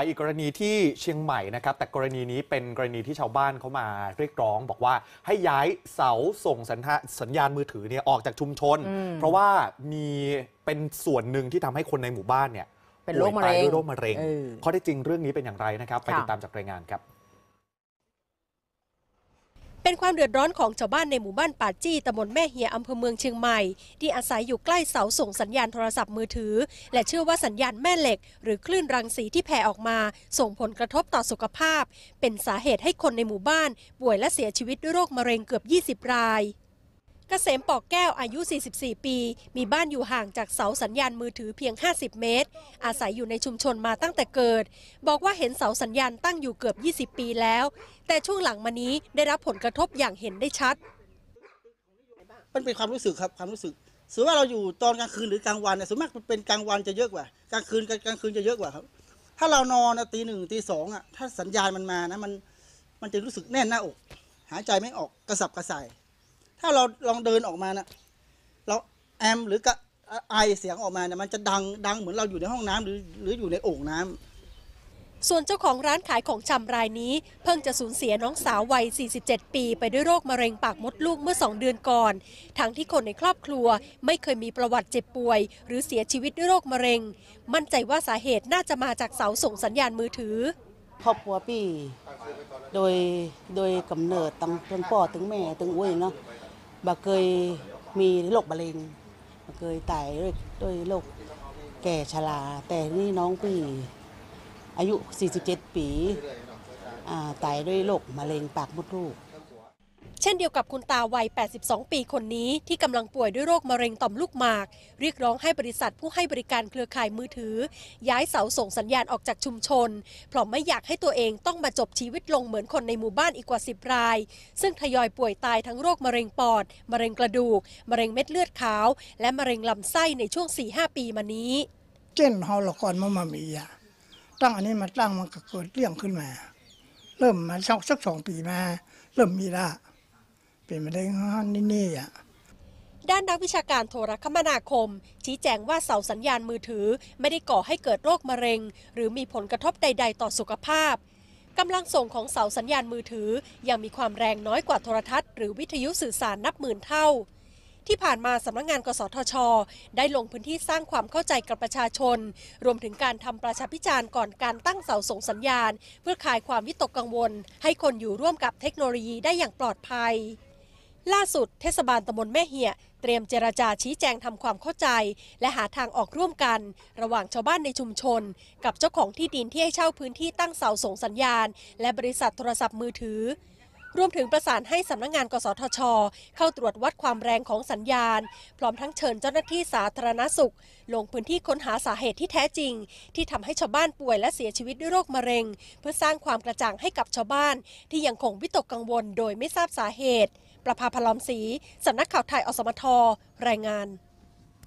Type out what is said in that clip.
ไปอีกกรณีที่เชียงใหม่นะครับ แต่กรณีนี้เป็นกรณีที่ชาวบ้านเขามาเรียกร้องบอกว่าให้ย้ายเสาส่งสัญสญญาณมือถือเนี่ยออกจากชุมชน เพราะว่ามีเป็นส่วนหนึ่งที่ทำให้คนในหมู่บ้านเนี่ยป่วยตามด้วยโรคมะเร็งข้อที่จริงเรื่องนี้เป็นอย่างไรนะครับ ไปติดตามจากรายงานครับเป็นความเดือดร้อนของชาวบ้านในหมู่บ้านป่าจี้ตำบลแม่เฮียอำเภอเมืองเชียงใหม่ ที่อาศัยอยู่ใกล้เสาส่งสัญญาณโทรศัพท์มือถือ และเชื่อว่าสัญญาณแม่เหล็กหรือคลื่นรังสีที่แผ่ออกมาส่งผลกระทบต่อสุขภาพเป็นสาเหตุให้คนในหมู่บ้านป่วยและเสียชีวิตด้วยโรคมะเร็งเกือบ 20 รายกษมปอกแก้วอายุ 44 ปี มีบ้านอยู่ห่างจากเสาสัญญาณมือถือเพียง 50 เมตร อาศัยอยู่ในชุมชนมาตั้งแต่เกิด บอกว่าเห็นเสาสัญญาณตั้งอยู่เกือบ 20 ปีแล้ว แต่ช่วงหลังมานี้ได้รับผลกระทบอย่างเห็นได้ชัด มันเป็นความรู้สึกครับความรู้สึกสือว่าเราอยู่ตอนกลางคืนหรือกลางวันเนี่ยส่วนมากเป็นกลางวันจะเยอะกว่ากลางคืนกลางคืนจะเยอะกว่าครับ ถ้าเรานอนตีหนึ่งตีสองอ่ะถ้าสัญญาณมันมานะมันมันจะรู้สึกแน่นหน้าอกหายใจไม่ออกกระสับกระส่ายถ้าเราลองเดินออกมานะเราแอม หรือกไอเสียงออกมาเนี่ยมันจะดังดังเหมือนเราอยู่ในห้องน้ำหรือหรืออยู่ในโอ่งน้ำส่วนเจ้าของร้านขายของชำรายนี้ เพิ่งจะสูญเสียน้องสาววัย 47 ปี ไปด้วยโรคมะเร็งปากมดลูกเมื่อ 2 เดือนก่อน ทั้งที่คนในครอบครัวไม่เคยมีประวัติเจ็บป่วย หรือเสียชีวิตด้วยโรคมะเร็ง มั่นใจว่าสาเหตุน่าจะมาจากเสาส่งสัญญาณมือถือครอบครัวพี่โดยโดยกำเนิดตั้งถึงพ่อถึงแม่ถึงอุ้ยเนาะบาเคยมีโรคมะเร็งบาเคยตายด้วยโรคแก่ชราแต่นี่น้องปีอายุ 47 ปี ตายด้วยโรคมะเร็งปากมดลูกเช่นเดียวกับคุณตาวัย 82 ปีคนนี้ที่กำลังป่วยด้วยโรคมะเร็งต่อมลูกหมาก เรียกร้องให้บริษัทผู้ให้บริการเครือข่ายมือถือ ย้ายเสาส่งสัญญาณออกจากชุมชนเพราะไม่อยากให้ตัวเองต้องมาจบชีวิตลงเหมือนคนในหมู่บ้านอีกกว่า 10 ราย ซึ่งทยอยป่วยตายทั้งโรคมะเร็งปอด มะเร็งกระดูก มะเร็งเม็ดเลือดขาวและมะเร็งลำไส้ในช่วง4-5ปีมานี้เช่นฮอลกอนมามามียาตั้งอันนี้มาตั้งมันก็เกิดเรื่องขึ้นมา เริ่มมาสักสองปีมา เริ่มมีละเป็นมาได้งนา่นี่อ่ะด้านนักวิชาการโทรคมนาคม ชี้แจงว่าเสาสัญญาณมือถือ ไม่ได้ก่อให้เกิดโรคมะเร็ง หรือมีผลกระทบใด ๆ ต่อสุขภาพกำลังส่งของเสาสัญญาณมือถือ ยังมีความแรงน้อยกว่าโทรทัศน์หรือวิทยุสื่อสารนับหมื่นเท่า ที่ผ่านมาสำนักงงาน กสทช ได้ลงพื้นที่สร้างความเข้าใจกับประชาชน รวมถึงการทำประชาพิจารณ์ก่อนการตั้งเสาส่งสัญญาณ เพื่อคลายความวิตกกังวล ให้คนอยู่ร่วมกับเทคโนโลยีได้อย่างปลอดภัยล่าสุดเทศบาลตำบลแม่เหีย เตรียมเจราจาชี้แจงทำความเข้าใจ และหาทางออกร่วมกันระหว่างชาวบ้านในชุมชน กับเจ้าของที่ดินที่ให้เช่าพื้นที่ตั้งเสาส่งสัญญาณ และบริษัทโทรศัพท์มือถือรวมถึงประสานให้สำนักงงาน กสทช เข้าตรวจวัดความแรงของสัญญาณ พร้อมทั้งเชิญเจ้าหน้าที่สาธารณสุข ลงพื้นที่ค้นหาสาเหตุที่แท้จริง ที่ทำให้ชาวบ้านป่วยและเสียชีวิตด้วยโรคมะเร็ง เพื่อสร้างความกระจ่างให้กับชาวบ้าน ที่ยังคงวิตกกังวลโดยไม่ทราบสาเหตุประภาพลอมศรีสำนักข่าวไทยอสมทรายงาน